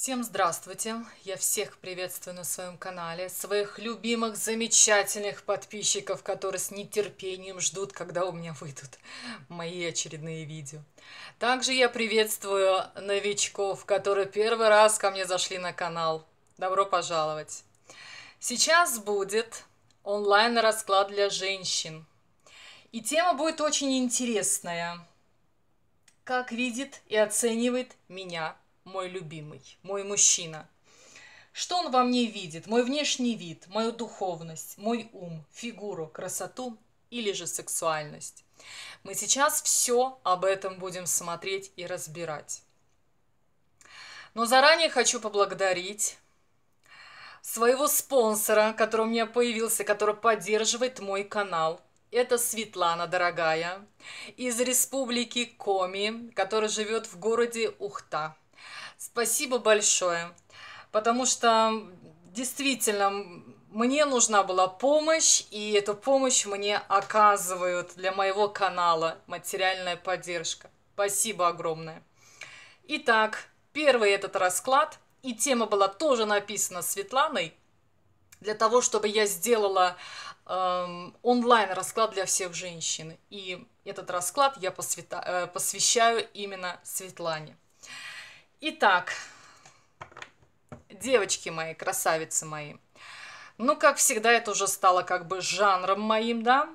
Всем здравствуйте! Я всех приветствую на своем канале, своих любимых, замечательных подписчиков, которые с нетерпением ждут, когда у меня выйдут мои очередные видео. Также я приветствую новичков, которые первый раз ко мне зашли на канал. Добро пожаловать! Сейчас будет онлайн-расклад для женщин. И тема будет очень интересная. Как видит и оценивает меня мой любимый, мой мужчина. Что он во мне видит? Мой внешний вид, мою духовность, мой ум, фигуру, красоту или же сексуальность. Мы сейчас все об этом будем смотреть и разбирать. Но заранее хочу поблагодарить своего спонсора, который у меня появился, который поддерживает мой канал. Это Светлана, дорогая, из республики Коми, которая живет в городе Ухта. Спасибо большое, потому что действительно мне нужна была помощь, и эту помощь мне оказывают для моего канала материальная поддержка. Спасибо огромное. Итак, первый этот расклад, и тема была тоже написана Светланой, для того, чтобы я сделала э, эм, онлайн-расклад для всех женщин. И этот расклад я посвята, э, посвящаю именно Светлане. Итак, девочки мои, красавицы мои. Ну, как всегда, это уже стало как бы жанром моим, да,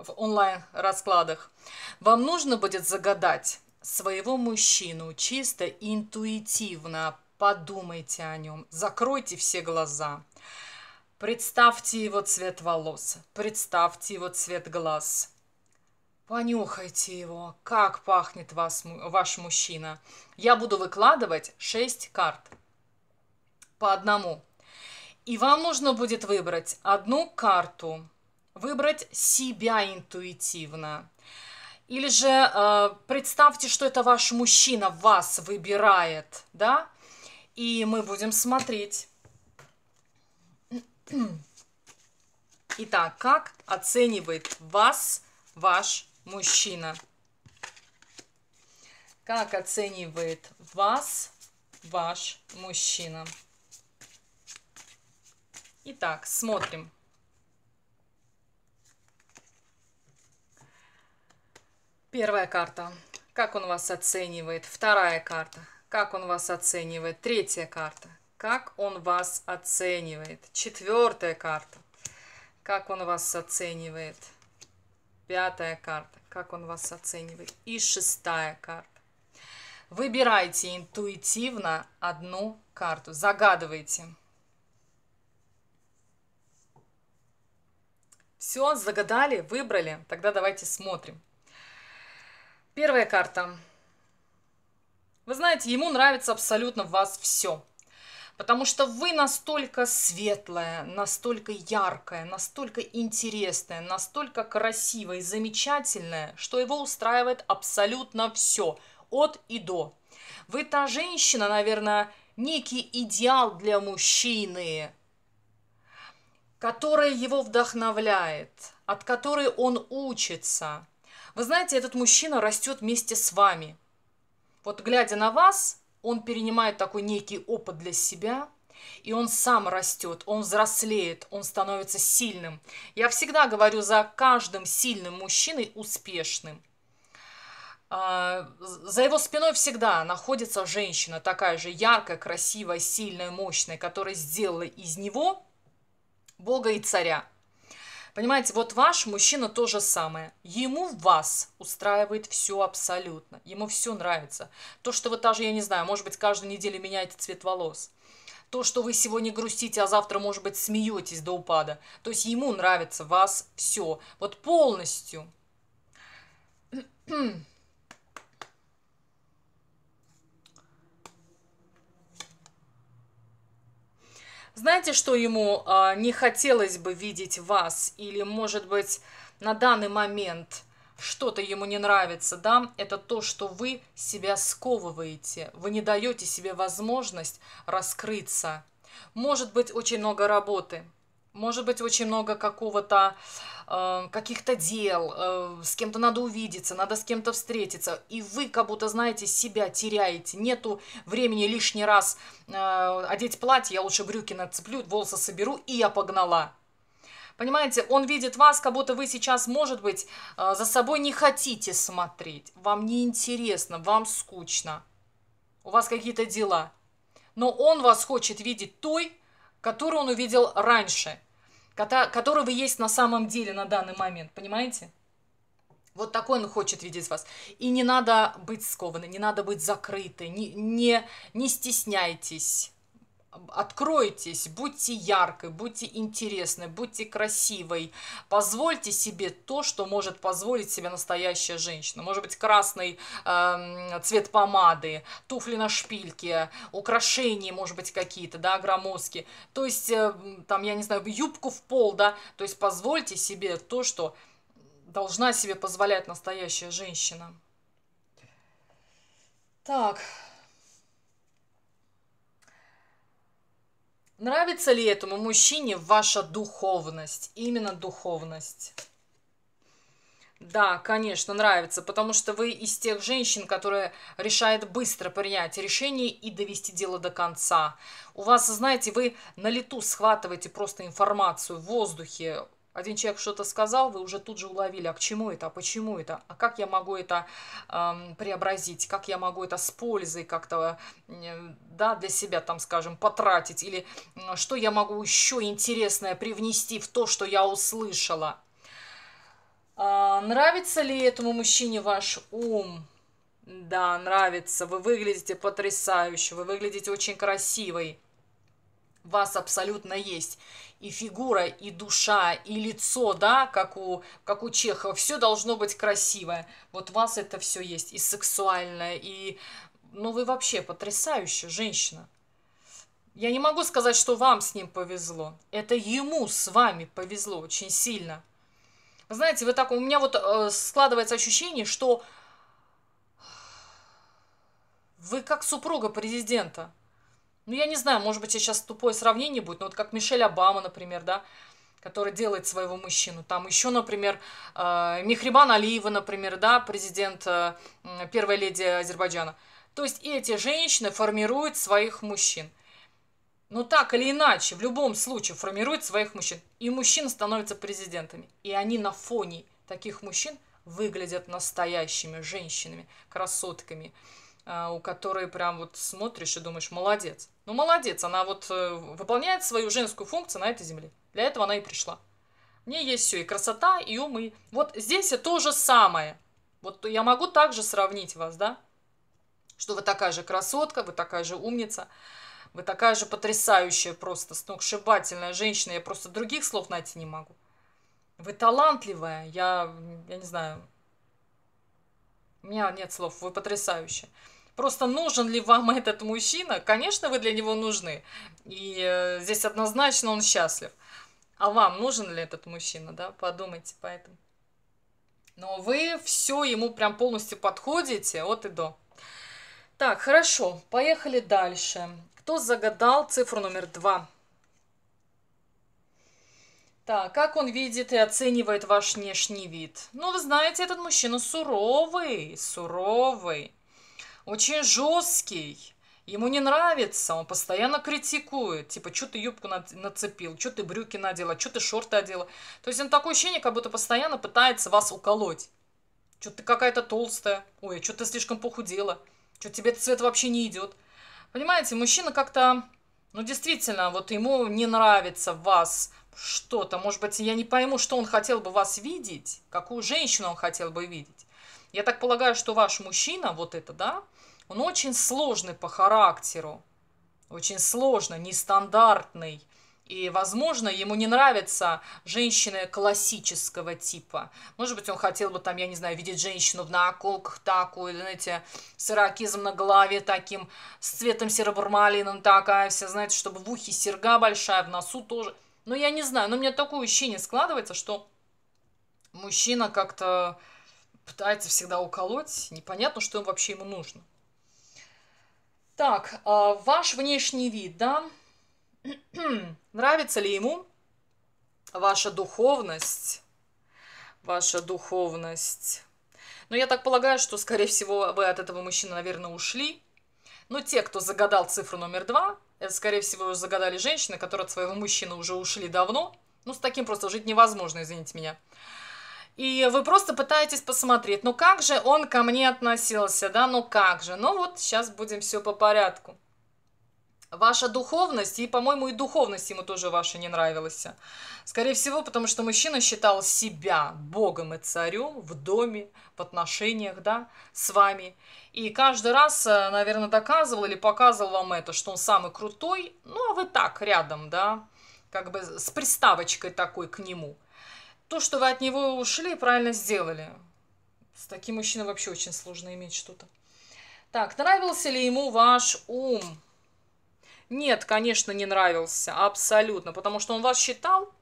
в онлайн-раскладах. Вам нужно будет загадать своего мужчину чисто интуитивно. Подумайте о нем, закройте все глаза. Представьте его цвет волос, представьте его цвет глаз – Понюхайте его, как пахнет вас, ваш мужчина. Я буду выкладывать 6 карт по одному. И вам нужно будет выбрать одну карту, выбрать себя интуитивно. Или же э, представьте, что это ваш мужчина вас выбирает, да? И мы будем смотреть. Итак, как оценивает вас ваш мужчина. Как оценивает вас ваш мужчина? Итак, смотрим. Первая карта. Как он вас оценивает? Вторая карта. Как он вас оценивает? Третья карта. Как он вас оценивает? Четвертая карта. Как он вас оценивает? Пятая карта. Как он вас оценивает? И шестая карта. Выбирайте интуитивно одну карту. Загадывайте. Все, загадали, выбрали. Тогда давайте смотрим. Первая карта. Вы знаете, ему нравится абсолютно в вас все потому что вы настолько светлая, настолько яркая, настолько интересная, настолько красивая и замечательная, что его устраивает абсолютно все, от и до. Вы та женщина, наверное, некий идеал для мужчины, которая его вдохновляет, от которой он учится. Вы знаете, этот мужчина растет вместе с вами. Вот глядя на вас, он перенимает такой некий опыт для себя, и он сам растет, он взрослеет, он становится сильным. Я всегда говорю за каждым сильным мужчиной успешным. А, за его спиной всегда находится женщина, такая же яркая, красивая, сильная, мощная, которая сделала из него Бога и царя. Понимаете, вот ваш мужчина то же самое. Ему вас устраивает все абсолютно. Ему все нравится. То, что вы даже, я не знаю, может быть, каждую неделю меняете цвет волос. То, что вы сегодня грустите, а завтра, может быть, смеетесь до упада. То есть ему нравится вас все. Вот полностью. Знаете, что ему э, не хотелось бы видеть вас? Или, может быть, на данный момент что-то ему не нравится, да? Это то, что вы себя сковываете. Вы не даете себе возможность раскрыться. Может быть, очень много работы может быть, очень много какого-то э, каких-то дел, э, с кем-то надо увидеться, надо с кем-то встретиться, и вы как будто, знаете, себя теряете, нету времени лишний раз э, одеть платье, я лучше брюки нацеплю, волосы соберу, и я погнала. Понимаете, он видит вас, как будто вы сейчас, может быть, за собой не хотите смотреть, вам неинтересно, вам скучно, у вас какие-то дела, но он вас хочет видеть той, которую он увидел раньше – которого есть на самом деле на данный момент, понимаете? Вот такой он хочет видеть вас. И не надо быть скованы, не надо быть закрыты, не, не, не стесняйтесь. Откройтесь, будьте яркой, будьте интересной, будьте красивой. Позвольте себе то, что может позволить себе настоящая женщина. Может быть, красный э, цвет помады, туфли на шпильке, украшения, может быть, какие-то, да, громоздки. То есть, э, там, я не знаю, юбку в пол, да. То есть, позвольте себе то, что должна себе позволять настоящая женщина. Так, Нравится ли этому мужчине ваша духовность? Именно духовность. Да, конечно, нравится, потому что вы из тех женщин, которые решает быстро принять решение и довести дело до конца. У вас, знаете, вы на лету схватываете просто информацию в воздухе, один человек что-то сказал, вы уже тут же уловили, а к чему это, а почему это, а как я могу это э, преобразить, как я могу это с пользой как-то, э, да, для себя там, скажем, потратить, или э, что я могу еще интересное привнести в то, что я услышала. Э, нравится ли этому мужчине ваш ум? Да, нравится. Вы выглядите потрясающе, вы выглядите очень красивой. Вас абсолютно есть и фигура, и душа, и лицо, да, как у, как у Чехова, все должно быть красивое. Вот у вас это все есть, и сексуальное, и... Ну, вы вообще потрясающая женщина. Я не могу сказать, что вам с ним повезло. Это ему с вами повезло очень сильно. Вы знаете, вы так, у меня вот э, складывается ощущение, что вы как супруга президента ну, я не знаю, может быть, сейчас тупое сравнение будет, но вот как Мишель Обама, например, да, который делает своего мужчину. Там еще, например, э, Мехрибан Алиева, например, да, президент, э, первая леди Азербайджана. То есть эти женщины формируют своих мужчин. Но ну, так или иначе, в любом случае формируют своих мужчин. И мужчины становятся президентами. И они на фоне таких мужчин выглядят настоящими женщинами, красотками. Э, у которой прям вот смотришь и думаешь, молодец. Ну, молодец, она вот э, выполняет свою женскую функцию на этой земле. Для этого она и пришла. В ней есть все, и красота, и ум, и... Вот здесь то же самое. Вот я могу также сравнить вас, да? Что вы такая же красотка, вы такая же умница, вы такая же потрясающая просто, сногсшибательная женщина. Я просто других слов найти не могу. Вы талантливая, я, я не знаю, у меня нет слов, вы потрясающая. Просто нужен ли вам этот мужчина? Конечно, вы для него нужны. И э, здесь однозначно он счастлив. А вам нужен ли этот мужчина, да? Подумайте по этому. Но вы все ему прям полностью подходите от и до. Так, хорошо, поехали дальше. Кто загадал цифру номер два? Так, как он видит и оценивает ваш внешний вид? Ну, вы знаете, этот мужчина суровый, суровый очень жесткий. Ему не нравится, он постоянно критикует. Типа, что ты юбку нацепил, что ты брюки надела, что ты шорты одела. То есть он такое ощущение, как будто постоянно пытается вас уколоть. Что ты какая-то толстая, ой, а что ты слишком похудела, что тебе этот цвет вообще не идет. Понимаете, мужчина как-то, ну действительно, вот ему не нравится в вас что-то. Может быть, я не пойму, что он хотел бы вас видеть, какую женщину он хотел бы видеть. Я так полагаю, что ваш мужчина, вот это, да, он очень сложный по характеру, очень сложный, нестандартный. И, возможно, ему не нравятся женщины классического типа. Может быть, он хотел бы там, я не знаю, видеть женщину в наколках такую, знаете, с иракизом на голове таким, с цветом серо такая, вся, знаете, чтобы в ухе серга большая, в носу тоже. Но ну, я не знаю, но у меня такое ощущение складывается, что мужчина как-то пытается всегда уколоть. Непонятно, что им вообще ему нужно. Так, а, ваш внешний вид, да? Нравится ли ему ваша духовность? Ваша духовность. Но ну, я так полагаю, что, скорее всего, вы от этого мужчины, наверное, ушли. Но те, кто загадал цифру номер два, это, скорее всего, загадали женщины, которые от своего мужчины уже ушли давно. Ну, с таким просто жить невозможно, извините меня и вы просто пытаетесь посмотреть, ну как же он ко мне относился, да, ну как же. Ну вот сейчас будем все по порядку. Ваша духовность, и, по-моему, и духовность ему тоже ваша не нравилась. Скорее всего, потому что мужчина считал себя богом и царем в доме, в отношениях, да, с вами. И каждый раз, э, наверное, доказывал или показывал вам это, что он самый крутой, ну, а вы так, рядом, да, как бы с приставочкой такой к нему – то, что вы от него ушли, правильно сделали. С таким мужчиной вообще очень сложно иметь что-то. Так, нравился ли ему ваш ум? Нет, конечно, не нравился. Абсолютно. Потому что он вас считал.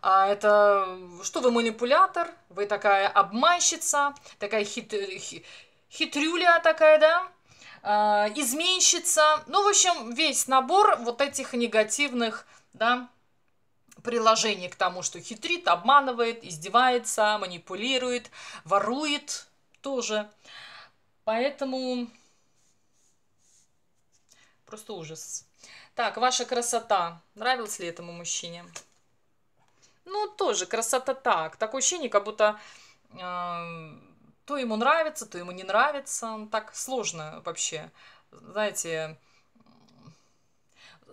А это что вы манипулятор, вы такая обманщица, такая хит, хитрюля такая, да? А, изменщица. Ну, в общем, весь набор вот этих негативных, да, приложение к тому, что хитрит, обманывает, издевается, манипулирует, ворует тоже. Поэтому просто ужас. Так, ваша красота. Нравилась ли этому мужчине? Ну, тоже красота так. Такое ощущение, как будто э, то ему нравится, то ему не нравится. Так сложно вообще. Знаете,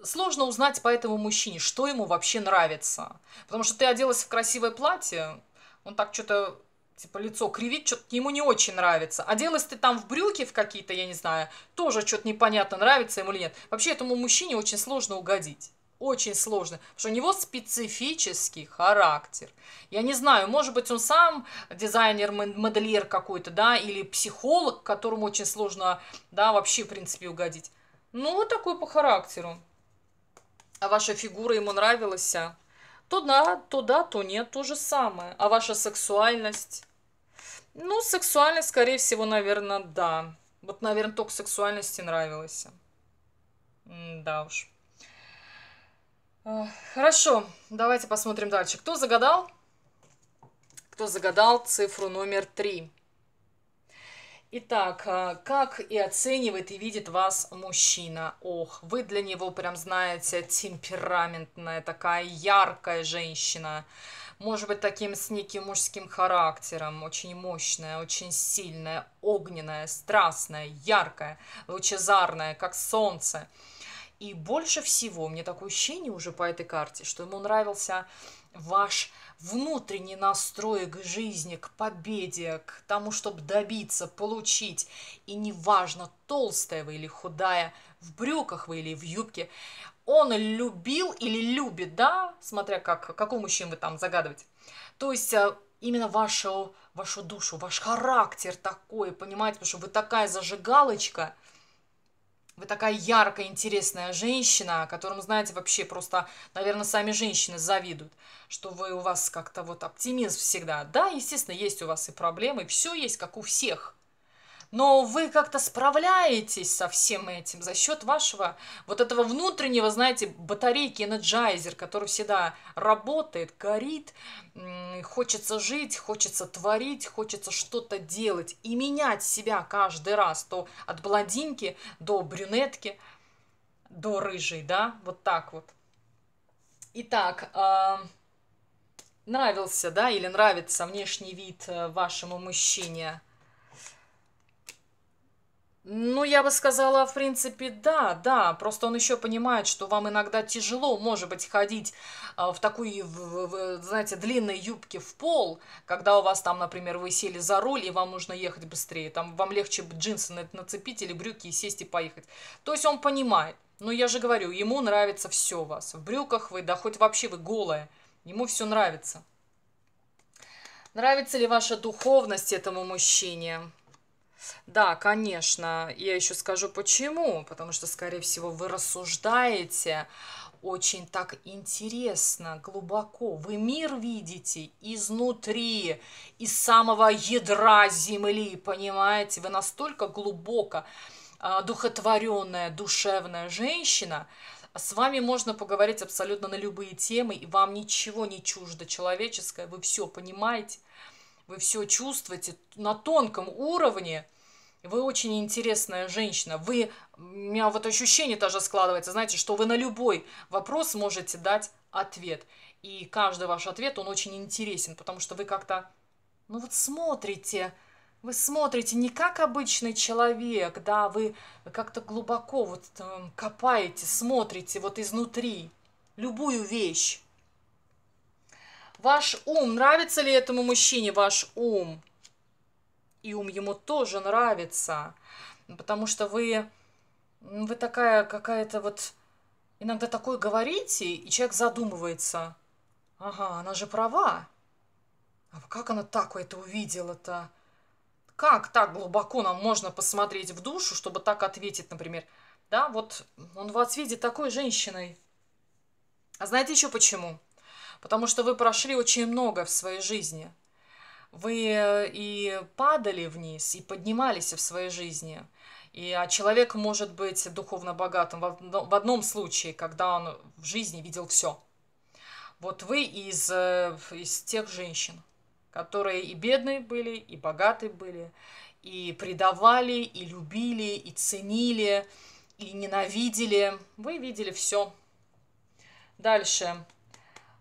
сложно узнать по этому мужчине, что ему вообще нравится. Потому что ты оделась в красивое платье, он так что-то типа лицо кривит, что-то ему не очень нравится. Оделась ты там в брюки в какие-то, я не знаю, тоже что-то непонятно, нравится ему или нет. Вообще этому мужчине очень сложно угодить. Очень сложно, потому что у него специфический характер. Я не знаю, может быть, он сам дизайнер, модельер какой-то, да, или психолог, которому очень сложно, да, вообще, в принципе, угодить. Ну, вот такой по характеру а ваша фигура ему нравилась, а? то да, то да, то нет, то же самое. А ваша сексуальность? Ну, сексуальность, скорее всего, наверное, да. Вот, наверное, только сексуальности нравилась. А. Да уж. Хорошо, давайте посмотрим дальше. Кто загадал? Кто загадал цифру номер три? Итак, а, как и оценивает и видит вас мужчина? Ох, вы для него прям знаете, темпераментная такая яркая женщина. Может быть, таким с неким мужским характером, очень мощная, очень сильная, огненная, страстная, яркая, лучезарная, как солнце. И больше всего, мне такое ощущение уже по этой карте, что ему нравился ваш э, внутренний настрой к жизни, к победе, к тому, чтобы добиться, получить. И неважно, толстая вы или худая, в брюках вы или в юбке, он любил или любит, да, смотря как, какому мужчин вы там загадываете. То есть э, именно вашу, вашу душу, ваш характер такой, понимаете, потому что вы такая зажигалочка – вы такая яркая, интересная женщина, которому, знаете, вообще просто, наверное, сами женщины завидуют, что вы у вас как-то вот оптимист всегда. Да, естественно, есть у вас и проблемы, все есть, как у всех но вы как-то справляетесь со всем этим за счет вашего вот этого внутреннего, знаете, батарейки, энерджайзер, который всегда работает, горит, хочется жить, хочется творить, хочется что-то делать и менять себя каждый раз, то от блондинки до брюнетки, до рыжей, да, вот так вот. Итак, а, нравился, да, или нравится внешний вид э, вашему мужчине – ну, я бы сказала, в принципе, да, да. Просто он еще понимает, что вам иногда тяжело, может быть, ходить э, в такой, в, в, знаете, длинной юбке в пол, когда у вас там, например, вы сели за руль, и вам нужно ехать быстрее. Там вам легче джинсы нацепить или брюки и сесть и поехать. То есть он понимает. Но я же говорю, ему нравится все у вас. В брюках вы, да хоть вообще вы голая. Ему все нравится. Нравится ли ваша духовность этому мужчине? Да, конечно. Я еще скажу почему. Потому что, скорее всего, вы рассуждаете очень так интересно, глубоко. Вы мир видите изнутри, из самого ядра земли, понимаете? Вы настолько глубоко а, духотворенная, душевная женщина, с вами можно поговорить абсолютно на любые темы, и вам ничего не чуждо человеческое, вы все понимаете, вы все чувствуете на тонком уровне, вы очень интересная женщина. Вы, у меня вот ощущение тоже складывается, знаете, что вы на любой вопрос можете дать ответ. И каждый ваш ответ, он очень интересен, потому что вы как-то, ну вот смотрите, вы смотрите не как обычный человек, да, вы как-то глубоко вот эм, копаете, смотрите вот изнутри любую вещь. Ваш ум, нравится ли этому мужчине ваш ум? и ум ему тоже нравится, потому что вы, вы такая какая-то вот, иногда такое говорите, и человек задумывается, ага, она же права, а как она так это увидела-то? Как так глубоко нам можно посмотреть в душу, чтобы так ответить, например? Да, вот он вас видит такой женщиной. А знаете еще почему? Потому что вы прошли очень много в своей жизни – вы э, и падали вниз, и поднимались в своей жизни. И а человек может быть духовно богатым в одном случае, когда он в жизни видел все. Вот вы из, э, из тех женщин, которые и бедные были, и богатые были, и предавали, и любили, и ценили, и ненавидели. Вы видели все. Дальше.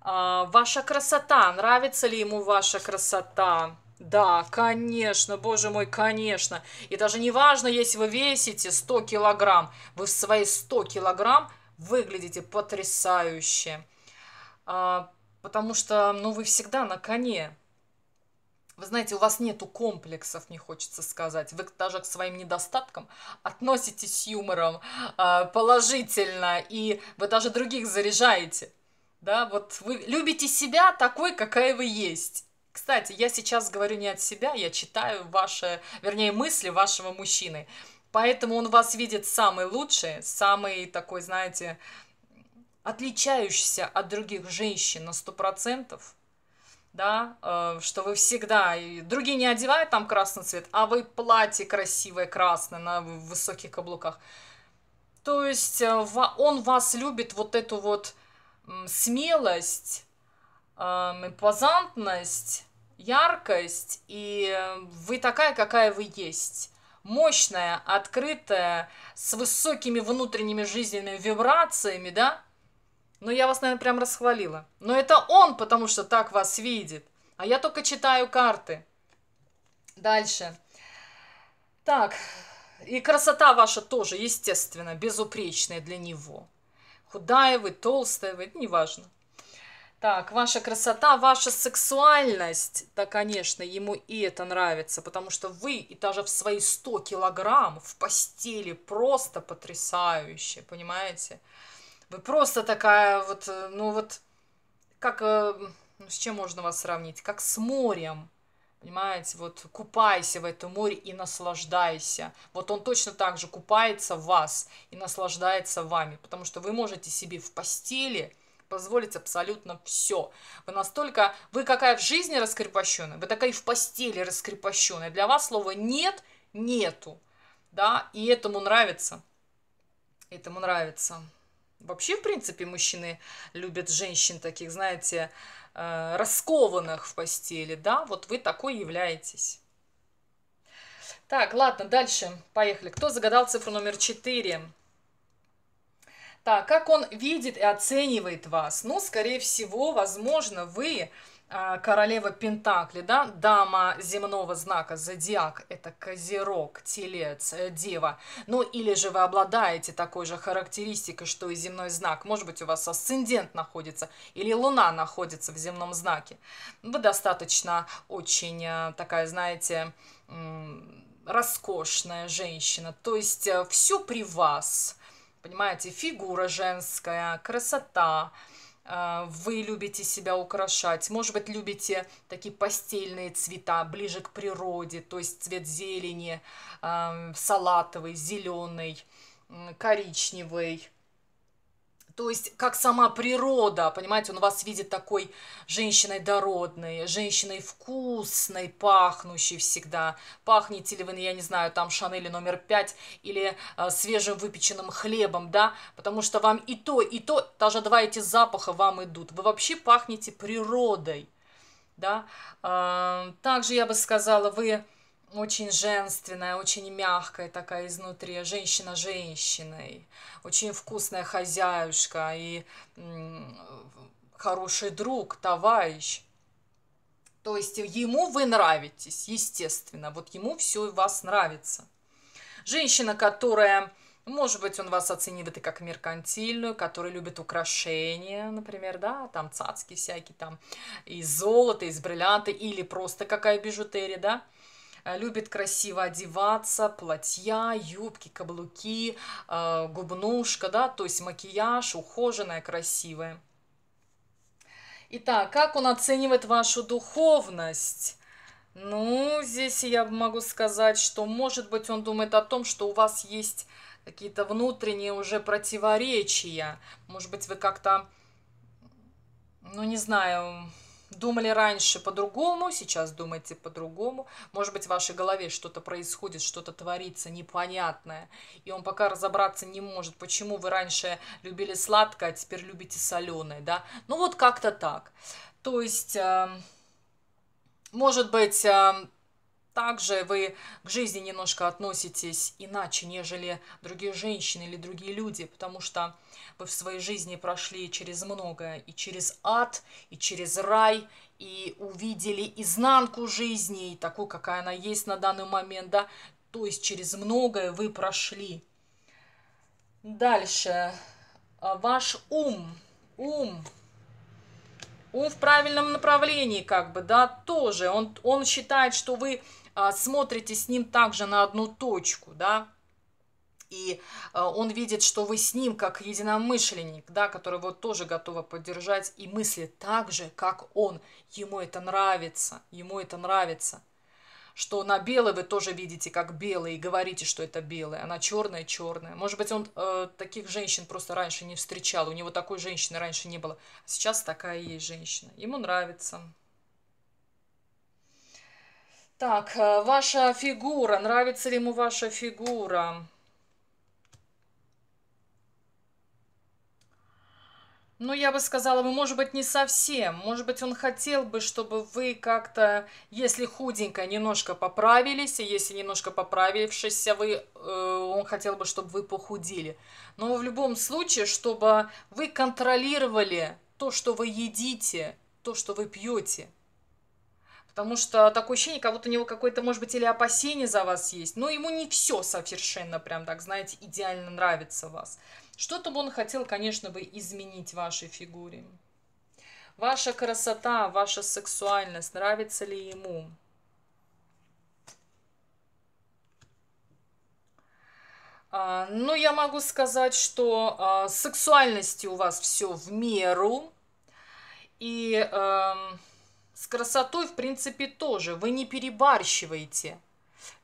А, ваша красота. Нравится ли ему ваша красота? Да, конечно, боже мой, конечно. И даже не важно, если вы весите 100 килограмм, вы в свои 100 килограмм выглядите потрясающе. А, потому что, ну, вы всегда на коне. Вы знаете, у вас нету комплексов, не хочется сказать. Вы даже к своим недостаткам относитесь с юмором а, положительно, и вы даже других заряжаете. Да, вот вы любите себя такой, какая вы есть. Кстати, я сейчас говорю не от себя, я читаю ваши, вернее, мысли вашего мужчины. Поэтому он вас видит самый лучший, самый такой, знаете, отличающийся от других женщин на сто процентов Да, э, что вы всегда, другие не одевают там красный цвет, а вы платье красивое красное на высоких каблуках. То есть э, он вас любит вот эту вот смелость, эм, импозантность, яркость, и вы такая, какая вы есть. Мощная, открытая, с высокими внутренними жизненными вибрациями, да? Ну, я вас, наверное, прям расхвалила. Но это он, потому что так вас видит. А я только читаю карты. Дальше. Так, и красота ваша тоже, естественно, безупречная для него худая вы, толстая вы, ну, неважно. Так, ваша красота, ваша сексуальность, да, конечно, ему и это нравится, потому что вы и даже в свои 100 килограмм в постели просто потрясающе, понимаете? Вы просто такая вот, э, ну вот, как, э, ну, с чем можно вас сравнить? Как с морем, Понимаете, вот купайся в этом море и наслаждайся. Вот он точно так же купается в вас и наслаждается вами, потому что вы можете себе в постели позволить абсолютно все. Вы настолько, вы какая в жизни раскрепощенная, вы такая и в постели раскрепощенная. Для вас слова «нет» нету, да, и этому нравится, этому нравится. Вообще, в принципе, мужчины любят женщин таких, знаете, э, раскованных в постели, да? Вот вы такой являетесь. Так, ладно, дальше поехали. Кто загадал цифру номер 4? Так, как он видит и оценивает вас? Ну, скорее всего, возможно, вы а, королева Пентакли, да, дама земного знака зодиак, это козерог, телец, э, дева. Ну, или же вы обладаете такой же характеристикой, что и земной знак. Может быть, у вас асцендент находится или луна находится в земном знаке. Вы достаточно очень э, такая, знаете, роскошная женщина. То есть э, все при вас. Понимаете, фигура женская, красота, красота а, вы любите себя украшать, может быть, любите такие постельные цвета, ближе к природе, то есть цвет зелени, а, салатовый, зеленый, коричневый, то есть, как сама природа, понимаете, он вас видит такой женщиной дородной, женщиной вкусной, пахнущей всегда. Пахнете ли вы, я не знаю, там Шанели номер 5 или э, свежим выпеченным хлебом, да? Потому что вам и то, и то, даже два эти запаха вам идут. Вы вообще пахнете природой, да? Э, также я бы сказала, вы очень женственная, очень мягкая такая изнутри, женщина женщиной, очень вкусная хозяюшка и хороший друг, товарищ. То есть ему вы нравитесь, естественно, вот ему все вас нравится. Женщина, которая, может быть, он вас оценивает и как меркантильную, которая любит украшения, например, да, там цацки всякие, там из золота, из бриллианта, или просто какая бижутерия, да, Э, любит красиво одеваться, платья, юбки, каблуки, э, губнушка, да, то есть макияж, ухоженная, красивая. Итак, как он оценивает вашу духовность? Ну, здесь я могу сказать, что, может быть, он думает о том, что у вас есть какие-то внутренние уже противоречия. Может быть, вы как-то, ну, не знаю, думали раньше по-другому, сейчас думаете по-другому. Может быть, в вашей голове что-то происходит, что-то творится непонятное, и он пока разобраться не может, почему вы раньше любили сладкое, а теперь любите соленое, да? Ну вот как-то так. То есть, эм, может быть, эм, также вы к жизни немножко относитесь иначе, нежели другие женщины или другие люди, потому что вы в своей жизни прошли через многое, и через ад, и через рай, и увидели изнанку жизни, и такую, какая она есть на данный момент, да, то есть через многое вы прошли. Дальше. А, ваш ум. Ум. Ум в правильном направлении, как бы, да, тоже. Он, он считает, что вы а, смотрите с ним также на одну точку, да, и а, он видит, что вы с ним как единомышленник, да, который вот тоже готова поддержать и мысли так же, как он. Ему это нравится, ему это нравится. Что на белый вы тоже видите как белый и говорите, что это белый, а на черное черное. Может быть, он э, таких женщин просто раньше не встречал, у него такой женщины раньше не было. А сейчас такая есть женщина. Ему нравится. Так, э, ваша фигура. Нравится ли ему ваша фигура? Ну, я бы сказала, вы, может быть, не совсем. Может быть, он хотел бы, чтобы вы как-то, если худенько, немножко поправились, и если немножко поправившись, вы, э, он хотел бы, чтобы вы похудели. Но в любом случае, чтобы вы контролировали то, что вы едите, то, что вы пьете. Потому что такое ощущение, как будто у него какое-то, может быть, или опасение за вас есть, но ему не все совершенно прям так, знаете, идеально нравится вас. Что-то бы он хотел, конечно, бы изменить в вашей фигуре. Ваша красота, ваша сексуальность, нравится ли ему? А, ну, я могу сказать, что а, сексуальности у вас все в меру. И... А, с красотой, в принципе, тоже. Вы не перебарщиваете.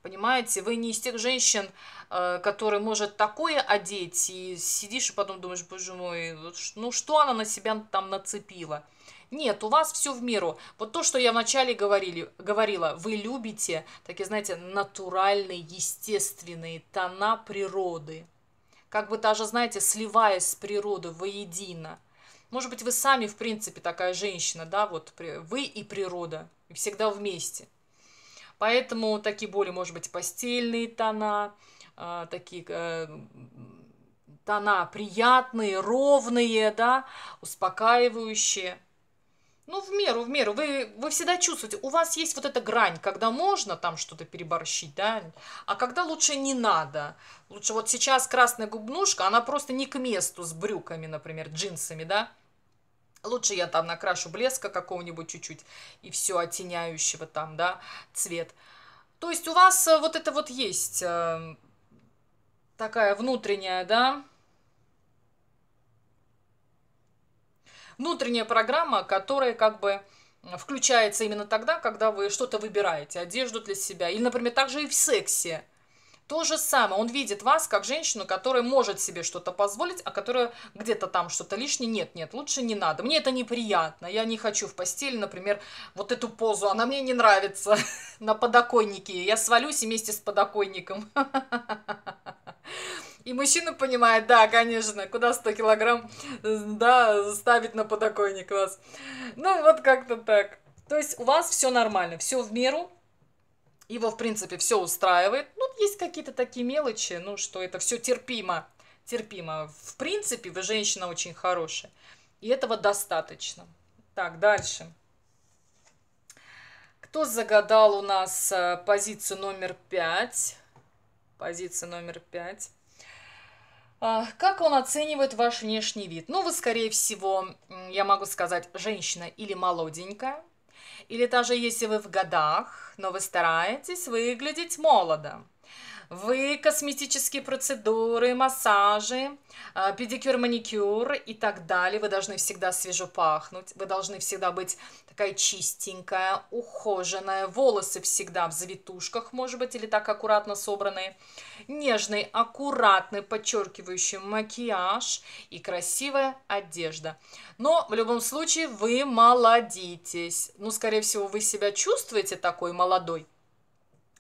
Понимаете, вы не из тех женщин, э, которые может такое одеть, и сидишь и потом думаешь, боже мой, ну что она на себя там нацепила? Нет, у вас все в меру. Вот то, что я вначале говорили, говорила, вы любите такие, знаете, натуральные, естественные тона природы. Как бы даже, знаете, сливаясь с природой воедино. Может быть, вы сами, в принципе, такая женщина, да, вот вы и природа, всегда вместе. Поэтому такие более, может быть, постельные тона, э, такие э, тона приятные, ровные, да, успокаивающие. Ну, в меру, в меру. Вы, вы всегда чувствуете, у вас есть вот эта грань, когда можно там что-то переборщить, да, а когда лучше не надо. Лучше вот сейчас красная губнушка, она просто не к месту с брюками, например, джинсами, да, Лучше я там накрашу блеска какого-нибудь чуть-чуть и все оттеняющего там, да, цвет. То есть у вас э, вот это вот есть э, такая внутренняя, да, внутренняя программа, которая как бы включается именно тогда, когда вы что-то выбираете, одежду для себя. Или, например, также и в сексе. То же самое, он видит вас как женщину, которая может себе что-то позволить, а которая где-то там что-то лишнее, нет, нет, лучше не надо, мне это неприятно, я не хочу в постели, например, вот эту позу, она мне не нравится, на подоконнике, я свалюсь вместе с подоконником. И мужчина понимает, да, конечно, куда 100 килограмм, э, да, ставить на подоконник вас. Ну, вот как-то так. То есть у вас все нормально, все в меру, его, в принципе, все устраивает, есть какие-то такие мелочи, ну, что это все терпимо. Терпимо. В принципе, вы женщина очень хорошая. И этого достаточно. Так, дальше. Кто загадал у нас э, позицию номер пять? Позиция номер пять. А, как он оценивает ваш внешний вид? Ну, вы, скорее всего, я могу сказать, женщина или молоденькая, или даже если вы в годах, но вы стараетесь выглядеть молодо. Вы косметические процедуры, массажи, а, педикюр, маникюр и так далее. Вы должны всегда свежо пахнуть, вы должны всегда быть такая чистенькая, ухоженная, волосы всегда в завитушках, может быть, или так аккуратно собранные. Нежный, аккуратный, подчеркивающий макияж и красивая одежда. Но в любом случае вы молодитесь. Ну, скорее всего, вы себя чувствуете такой молодой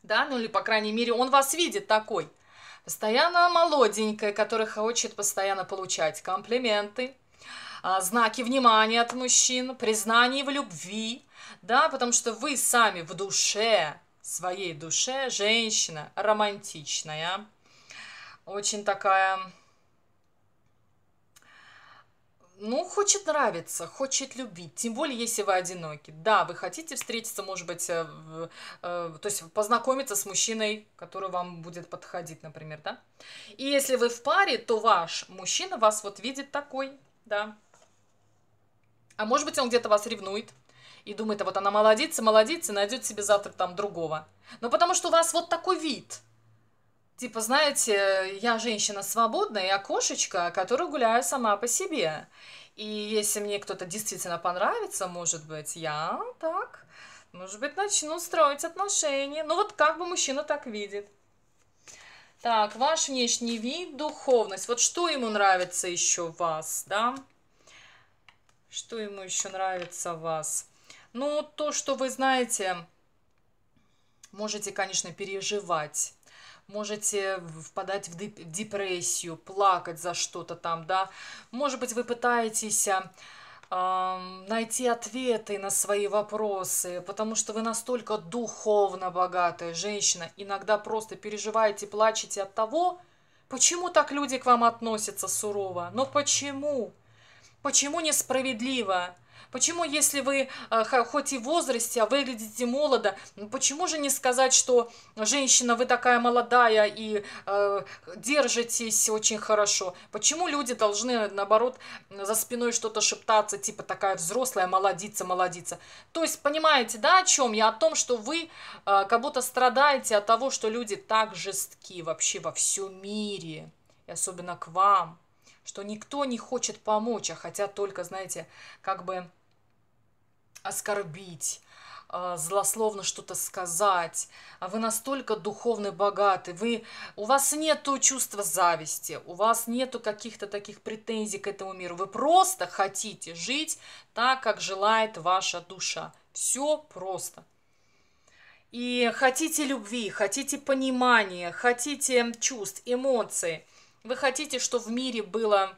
да, ну или, по крайней мере, он вас видит такой. Постоянно молоденькая, которая хочет постоянно получать комплименты, а, знаки внимания от мужчин, признание в любви, да, потому что вы сами в душе, своей душе женщина романтичная, очень такая ну, хочет нравиться, хочет любить, тем более, если вы одиноки. Да, вы хотите встретиться, может быть, э, э, то есть познакомиться с мужчиной, который вам будет подходить, например, да? И если вы в паре, то ваш мужчина вас вот видит такой, да. А может быть, он где-то вас ревнует и думает, а вот она молодится, молодится, найдет себе завтра там другого. Но потому что у вас вот такой вид – Типа, знаете, я женщина свободная, я кошечка, которая гуляю сама по себе. И если мне кто-то действительно понравится, может быть, я так, может быть, начну строить отношения. Ну вот как бы мужчина так видит. Так, ваш внешний вид, духовность. Вот что ему нравится еще в вас, да? Что ему еще нравится в вас? Ну, то, что вы знаете, можете, конечно, переживать можете впадать в депрессию, плакать за что-то там, да. Может быть, вы пытаетесь а, найти ответы на свои вопросы, потому что вы настолько духовно богатая женщина, иногда просто переживаете, плачете от того, почему так люди к вам относятся сурово, но почему? Почему несправедливо? Почему, если вы э, хоть и в возрасте, а выглядите молодо, почему же не сказать, что женщина, вы такая молодая и э, держитесь очень хорошо? Почему люди должны, наоборот, за спиной что-то шептаться, типа такая взрослая, молодица, молодица? То есть, понимаете, да, о чем я? О том, что вы э, как будто страдаете от того, что люди так жестки вообще во всем мире, и особенно к вам что никто не хочет помочь, а хотят только, знаете, как бы оскорбить, а, злословно что-то сказать, а вы настолько духовно богаты, вы, у вас нет чувства зависти, у вас нету каких-то таких претензий к этому миру, вы просто хотите жить так, как желает ваша душа. Все просто. И хотите любви, хотите понимания, хотите чувств, эмоций. Вы хотите, чтобы в мире было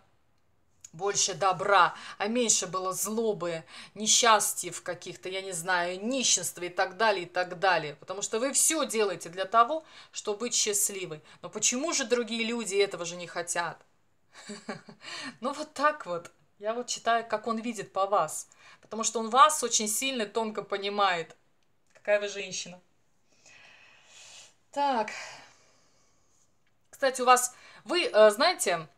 больше добра, а меньше было злобы, несчастья каких-то, я не знаю, нищенства и так далее, и так далее. Потому что вы все делаете для того, чтобы быть счастливой. Но почему же другие люди этого же не хотят? Ну вот так вот. Я вот читаю, как он видит по вас. Потому что он вас очень сильно тонко понимает. Какая вы женщина. Так. Кстати, у вас... Вы э, знаете,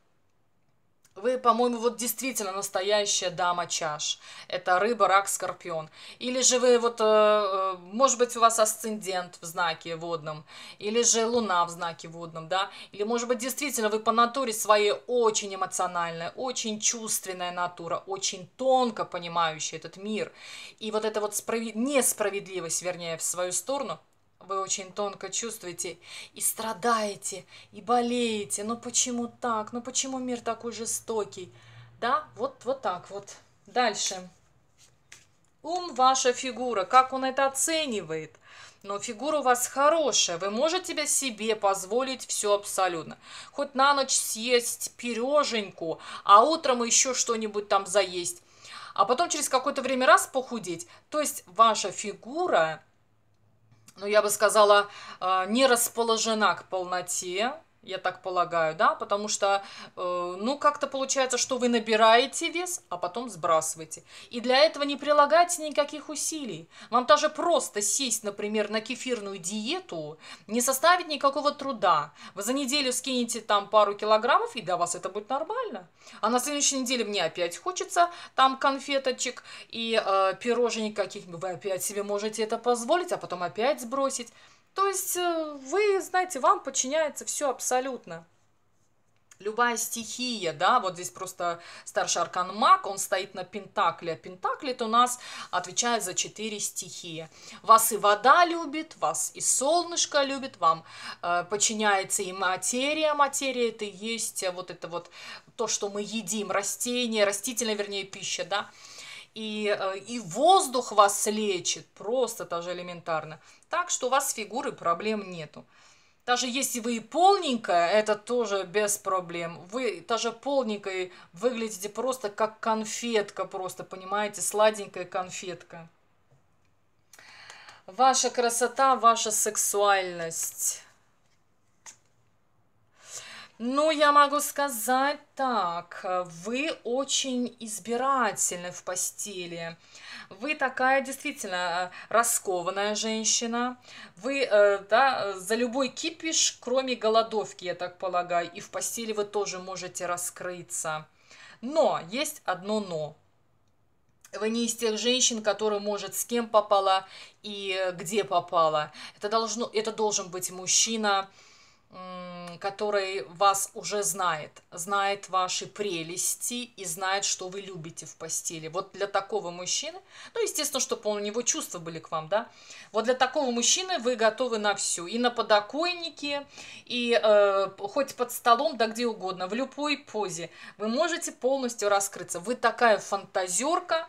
вы, по-моему, вот действительно настоящая дама чаш. Это рыба, рак, скорпион. Или же вы вот, э, э, может быть, у вас асцендент в знаке водном, или же луна в знаке водном, да? Или, может быть, действительно вы по натуре своей очень эмоциональная, очень чувственная натура, очень тонко понимающая этот мир. И вот эта вот справед... несправедливость, вернее, в свою сторону – вы очень тонко чувствуете и страдаете, и болеете. но «Ну почему так? Ну почему мир такой жестокий? Да, вот, вот так вот. Дальше. Ум – ваша фигура, как он это оценивает? Но фигура у вас хорошая, вы можете себе позволить все абсолютно. Хоть на ночь съесть пироженьку, а утром еще что-нибудь там заесть. А потом через какое-то время раз похудеть. То есть ваша фигура ну, я бы сказала, э, не расположена к полноте, я так полагаю, да, потому что, э, ну, как-то получается, что вы набираете вес, а потом сбрасываете. И для этого не прилагайте никаких усилий. Вам даже просто сесть, например, на кефирную диету не составит никакого труда. Вы за неделю скинете там пару килограммов, и для вас это будет нормально. А на следующей неделе мне опять хочется там конфеточек и э, пироженек каких-нибудь. Вы опять себе можете это позволить, а потом опять сбросить. То есть э, вы, знаете, вам подчиняется все абсолютно любая стихия, да, вот здесь просто старший аркан маг, он стоит на пентакле, а пентаклит у нас отвечает за четыре стихии. Вас и вода любит, вас и солнышко любит, вам э, подчиняется и материя, материя это и есть вот это вот то, что мы едим, растение, растительная, вернее, пища, да, и, э, и воздух вас лечит, просто даже элементарно. Так что у вас с фигурой проблем нету. Даже если вы и полненькая, это тоже без проблем. Вы даже полненькой выглядите просто как конфетка, просто, понимаете, сладенькая конфетка. Ваша красота, ваша сексуальность. Ну, я могу сказать так, вы очень избирательны в постели. Вы такая действительно э, раскованная женщина. Вы, э, да, за любой кипиш, кроме голодовки, я так полагаю, и в постели вы тоже можете раскрыться. Но есть одно но. Вы не из тех женщин, которые может с кем попала и э, где попала. Это, должно, это должен быть мужчина, который вас уже знает, знает ваши прелести и знает, что вы любите в постели. Вот для такого мужчины, ну, естественно, чтобы у него чувства были к вам, да, вот для такого мужчины вы готовы на все и на подоконнике, и э, хоть под столом, да где угодно, в любой позе. Вы можете полностью раскрыться. Вы такая фантазерка,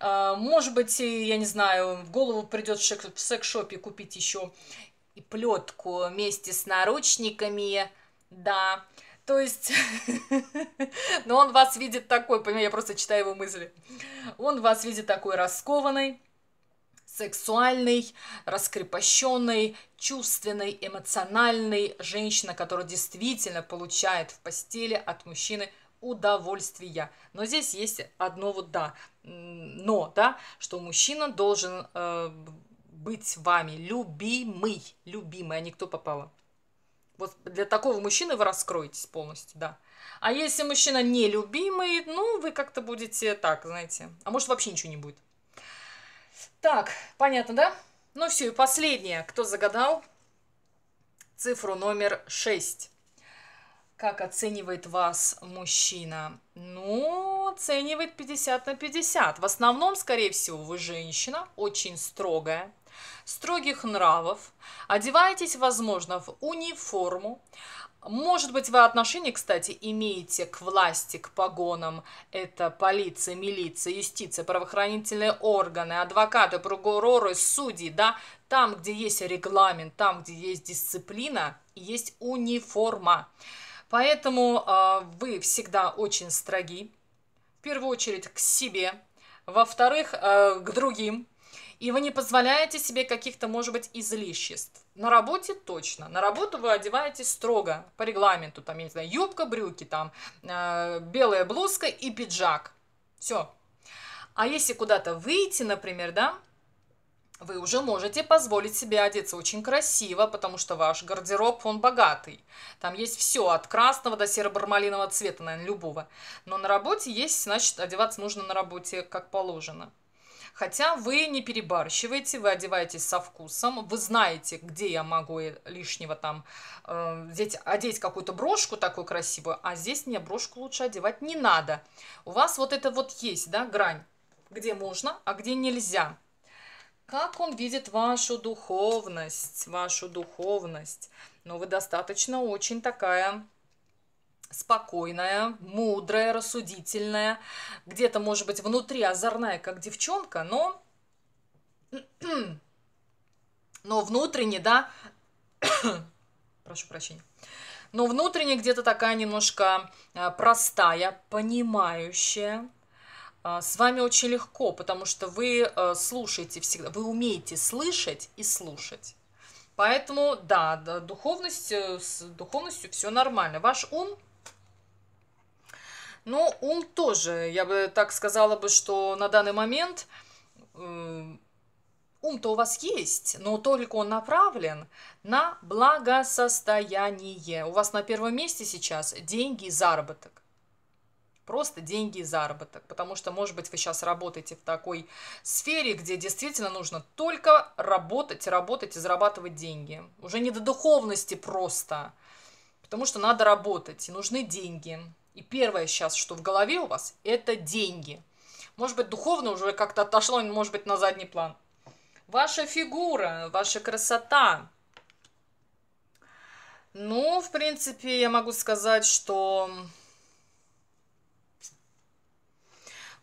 э, может быть, я не знаю, в голову придет в секс-шопе купить еще и плетку вместе с наручниками, да. То есть, но он вас видит такой, понимаете, я просто читаю его мысли. Он вас видит такой раскованный, сексуальной, раскрепощенной, чувственной, эмоциональной женщина, которая действительно получает в постели от мужчины удовольствия. Но здесь есть одно вот да, но, да, что мужчина должен э, быть вами любимый, любимый, а не кто попало. Вот для такого мужчины вы раскроетесь полностью, да. А если мужчина нелюбимый, ну, вы как-то будете так, знаете. А может, вообще ничего не будет. Так, понятно, да? Ну все, и последнее. Кто загадал? Цифру номер 6. Как оценивает вас мужчина? Ну, оценивает 50 на 50. В основном, скорее всего, вы женщина, очень строгая, строгих нравов, Одевайтесь, возможно, в униформу, может быть, вы отношение, кстати, имеете к власти, к погонам. Это полиция, милиция, юстиция, правоохранительные органы, адвокаты, прокуроры, судьи, да? Там, где есть регламент, там, где есть дисциплина, есть униформа. Поэтому э, вы всегда очень строги. В первую очередь к себе, во-вторых, э, к другим, и вы не позволяете себе каких-то, может быть, излишеств. На работе точно. На работу вы одеваетесь строго по регламенту. Там, я не знаю, юбка, брюки, там, э, белая блузка и пиджак. Все. А если куда-то выйти, например, да, вы уже можете позволить себе одеться очень красиво, потому что ваш гардероб, он богатый. Там есть все, от красного до серо-бармалинового цвета, наверное, любого. Но на работе есть, значит, одеваться нужно на работе как положено. Хотя вы не перебарщиваете, вы одеваетесь со вкусом, вы знаете, где я могу лишнего там э, взять, одеть какую-то брошку такую красивую, а здесь мне брошку лучше одевать не надо. У вас вот это вот есть, да, грань, где можно, а где нельзя. Как он видит вашу духовность, вашу духовность. Но ну, вы достаточно очень такая спокойная, мудрая, рассудительная, где-то, может быть, внутри озорная, как девчонка, но, но внутренне, да, прошу прощения, но внутренне где-то такая немножко э, простая, понимающая, а, с вами очень легко, потому что вы э, слушаете всегда, вы умеете слышать и слушать. Поэтому, да, духовность, э, с духовностью все нормально. Ваш ум но ну, ум тоже, я бы так сказала бы, что на данный момент ум-то у вас есть, но только он направлен на благосостояние. У вас на первом месте сейчас деньги и заработок. Просто деньги и заработок. Потому что, может быть, вы сейчас работаете в такой сфере, где действительно нужно только работать, работать и зарабатывать деньги. Уже не до духовности просто. Потому что надо работать, и нужны деньги. И первое сейчас, что в голове у вас, это деньги. Может быть, духовно уже как-то отошло, может быть, на задний план. Ваша фигура, ваша красота. Ну, в принципе, я могу сказать, что...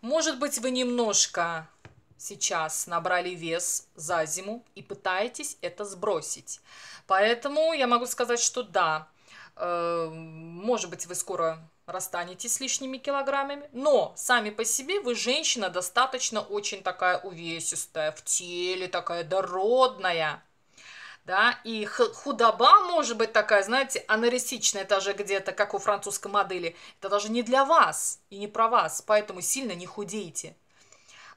Может быть, вы немножко сейчас набрали вес за зиму и пытаетесь это сбросить. Поэтому я могу сказать, что да, э, может быть, вы скоро расстанетесь с лишними килограммами. Но сами по себе вы женщина достаточно очень такая увесистая, в теле такая дородная. Да, и худоба может быть такая, знаете, анорексичная даже где-то, как у французской модели. Это даже не для вас и не про вас, поэтому сильно не худейте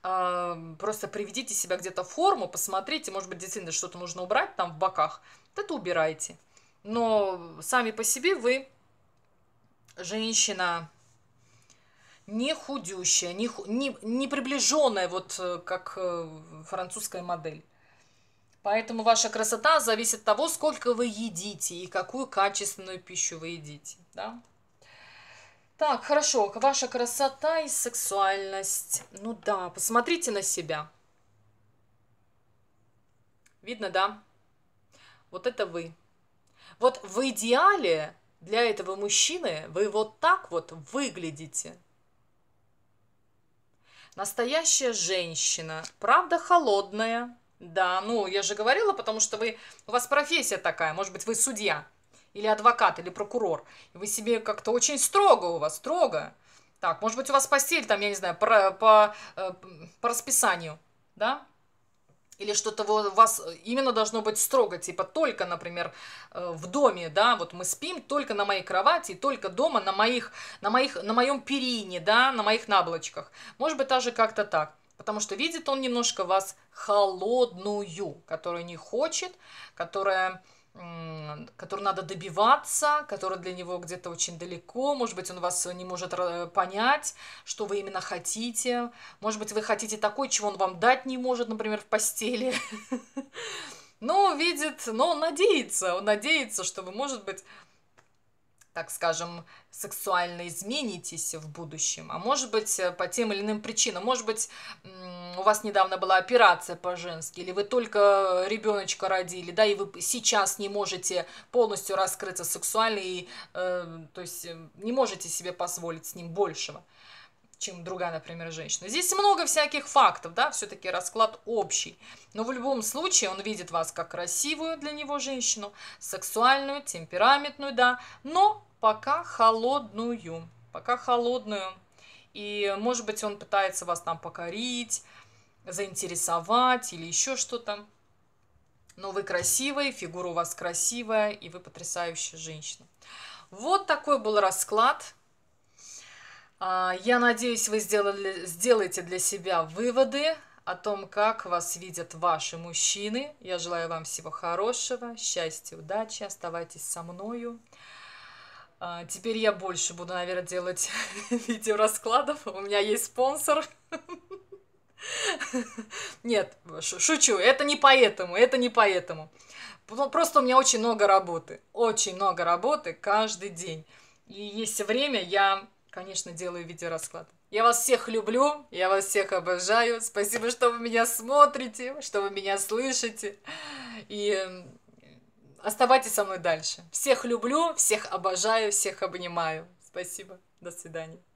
а, просто приведите себя где-то в форму, посмотрите, может быть, действительно что-то нужно убрать там в боках, это убирайте. Но сами по себе вы женщина не худющая, не, не, не приближенная вот э, как э, французская модель. Поэтому ваша красота зависит от того, сколько вы едите и какую качественную пищу вы едите, да? Так, хорошо, ваша красота и сексуальность. Ну да, посмотрите на себя. Видно, да? Вот это вы. Вот в идеале для этого мужчины вы вот так вот выглядите. Настоящая женщина, правда холодная, да, ну я же говорила, потому что вы, у вас профессия такая, может быть вы судья или адвокат или прокурор, и вы себе как-то очень строго у вас, строго. Так, может быть у вас постель там, я не знаю, по, э, по, по расписанию, да, или что-то у вас э, именно должно быть строго, типа только, например, э, в доме, да, вот мы спим только на моей кровати, только дома на моих, на моих, на моем перине, да, на моих наблочках. Может быть, даже как-то так. Потому что видит он немножко вас холодную, которая не хочет, которая который надо добиваться, который для него где-то очень далеко, может быть, он вас не может э, понять, что вы именно хотите, может быть, вы хотите такой, чего он вам дать не может, например, в постели, но ну, видит, но он надеется, он надеется, что вы, может быть, так скажем, сексуально изменитесь в будущем, а может быть э, по тем или иным причинам, может быть у вас недавно была операция по-женски, или вы только ребеночка родили, да, и вы сейчас не можете полностью раскрыться сексуально, и, э, то есть э, не можете себе позволить с ним большего – чем другая, например, женщина. Здесь много всяких фактов, да, все-таки расклад общий. Но в любом случае он видит вас как красивую для него женщину, сексуальную, темпераментную, да, но пока холодную, пока холодную. И, может быть, он пытается вас там покорить, заинтересовать или еще что-то. Но вы красивые, фигура у вас красивая, и вы потрясающая женщина. Вот такой был расклад. А, я надеюсь, вы сделали, сделаете для себя выводы о том, как вас видят ваши мужчины. Я желаю вам всего хорошего, счастья, удачи. Оставайтесь со мною. А, теперь я больше буду, наверное, делать видео раскладов. У меня есть спонсор. Нет, шучу. Это не поэтому, это не поэтому. Просто у меня очень много работы. Очень много работы каждый день. И есть время, я Конечно, делаю видеорасклад. Я вас всех люблю, я вас всех обожаю. Спасибо, что вы меня смотрите, что вы меня слышите. И оставайтесь со мной дальше. Всех люблю, всех обожаю, всех обнимаю. Спасибо. До свидания.